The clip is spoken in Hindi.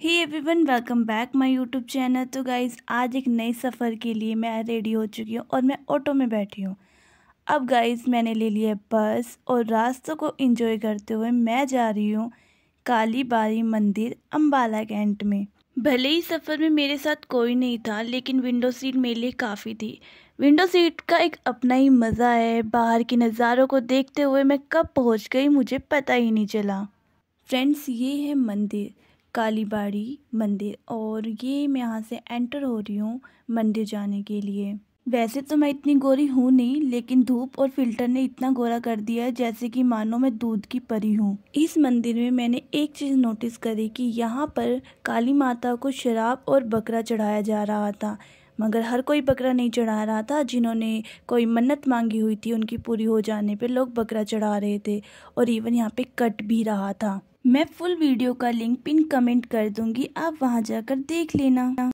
he everyone welcome back my YouTube channel तो गाइज़ आज एक नए सफ़र के लिए मैं रेडी हो चुकी हूँ और मैं ऑटो में बैठी हूँ अब गाइज़ मैंने ले लिया बस और रास्तों को इंजॉय करते हुए मैं जा रही हूँ काली बारी मंदिर अम्बाला कैंट में भले ही सफ़र में मेरे साथ कोई नहीं था लेकिन विंडो सीट मेरे लिए काफ़ी थी विंडो सीट का एक अपना ही मज़ा है बाहर के नज़ारों को देखते हुए मैं कब पहुँच गई मुझे पता ही नहीं चला फ्रेंड्स ये है मंदिर कालीबाड़ी मंदिर और ये मैं यहाँ से एंटर हो रही हूँ मंदिर जाने के लिए वैसे तो मैं इतनी गोरी हूँ नहीं लेकिन धूप और फिल्टर ने इतना गोरा कर दिया जैसे कि मानो मैं दूध की परी हूँ इस मंदिर में मैंने एक चीज़ नोटिस करी कि यहाँ पर काली माता को शराब और बकरा चढ़ाया जा रहा था मगर हर कोई बकरा नहीं चढ़ा रहा था जिन्होंने कोई मन्नत मांगी हुई थी उनकी पूरी हो जाने पर लोग बकरा चढ़ा रहे थे और इवन यहाँ पे कट भी रहा था मैं फुल वीडियो का लिंक पिन कमेंट कर दूंगी आप वहां जाकर देख लेना